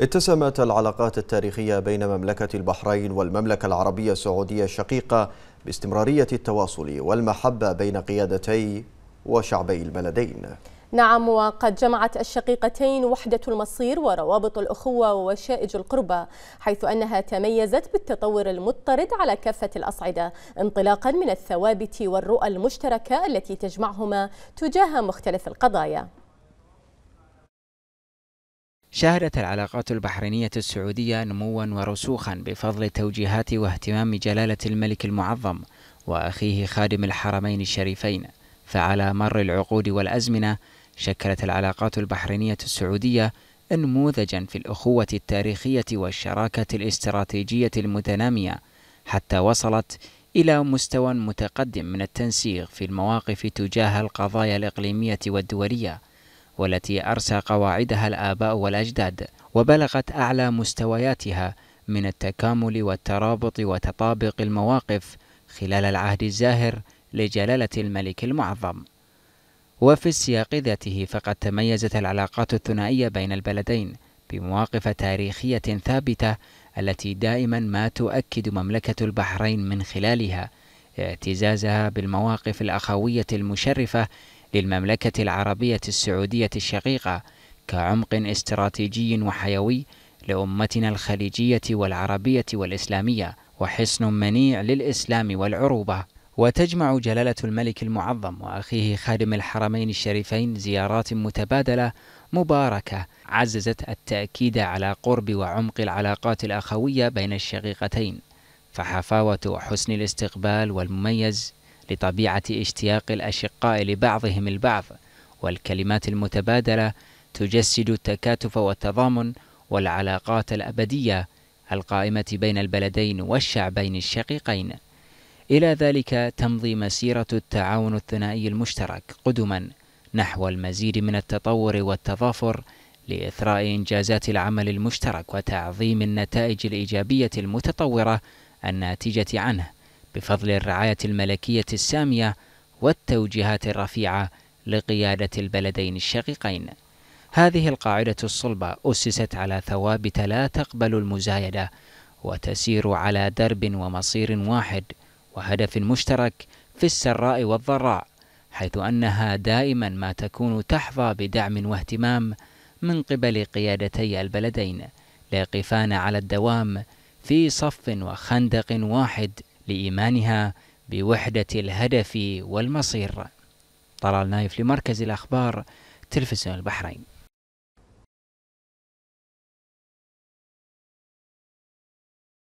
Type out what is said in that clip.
اتسمت العلاقات التاريخية بين مملكة البحرين والمملكة العربية السعودية الشقيقة باستمرارية التواصل والمحبة بين قيادتي وشعبي البلدين نعم وقد جمعت الشقيقتين وحدة المصير وروابط الأخوة ووشائج القربة حيث أنها تميزت بالتطور المضطرد على كافة الأصعدة انطلاقا من الثوابت والرؤى المشتركة التي تجمعهما تجاه مختلف القضايا شهدت العلاقات البحرينية السعودية نموا ورسوخا بفضل توجيهات واهتمام جلالة الملك المعظم وأخيه خادم الحرمين الشريفين فعلى مر العقود والأزمنة شكلت العلاقات البحرينية السعودية نموذجا في الأخوة التاريخية والشراكة الاستراتيجية المتنامية حتى وصلت إلى مستوى متقدم من التنسيق في المواقف تجاه القضايا الإقليمية والدولية والتي أرسى قواعدها الآباء والأجداد وبلغت أعلى مستوياتها من التكامل والترابط وتطابق المواقف خلال العهد الزاهر لجلالة الملك المعظم. وفي السياق ذاته فقد تميزت العلاقات الثنائية بين البلدين بمواقف تاريخية ثابتة التي دائما ما تؤكد مملكة البحرين من خلالها اعتزازها بالمواقف الأخوية المشرفة للمملكة العربية السعودية الشقيقة كعمق استراتيجي وحيوي لأمتنا الخليجية والعربية والإسلامية وحصن منيع للإسلام والعروبة وتجمع جلالة الملك المعظم وأخيه خادم الحرمين الشريفين زيارات متبادلة مباركة عززت التأكيد على قرب وعمق العلاقات الأخوية بين الشقيقتين فحفاوة حسن الاستقبال والمميز لطبيعة اشتياق الأشقاء لبعضهم البعض والكلمات المتبادلة تجسد التكاتف والتضامن والعلاقات الأبدية القائمة بين البلدين والشعبين الشقيقين إلى ذلك تمضي مسيرة التعاون الثنائي المشترك قدما نحو المزيد من التطور والتظافر لإثراء إنجازات العمل المشترك وتعظيم النتائج الإيجابية المتطورة الناتجة عنه بفضل الرعاية الملكية السامية والتوجيهات الرفيعة لقيادة البلدين الشقيقين. هذه القاعدة الصلبة أسست على ثوابت لا تقبل المزايدة وتسير على درب ومصير واحد وهدف مشترك في السراء والضراء حيث أنها دائما ما تكون تحظى بدعم واهتمام من قبل قيادتي البلدين ليقفان على الدوام في صف وخندق واحد لإيمانها بوحدة الهدف والمصير طلال نايف لمركز الأخبار تلفزيون البحرين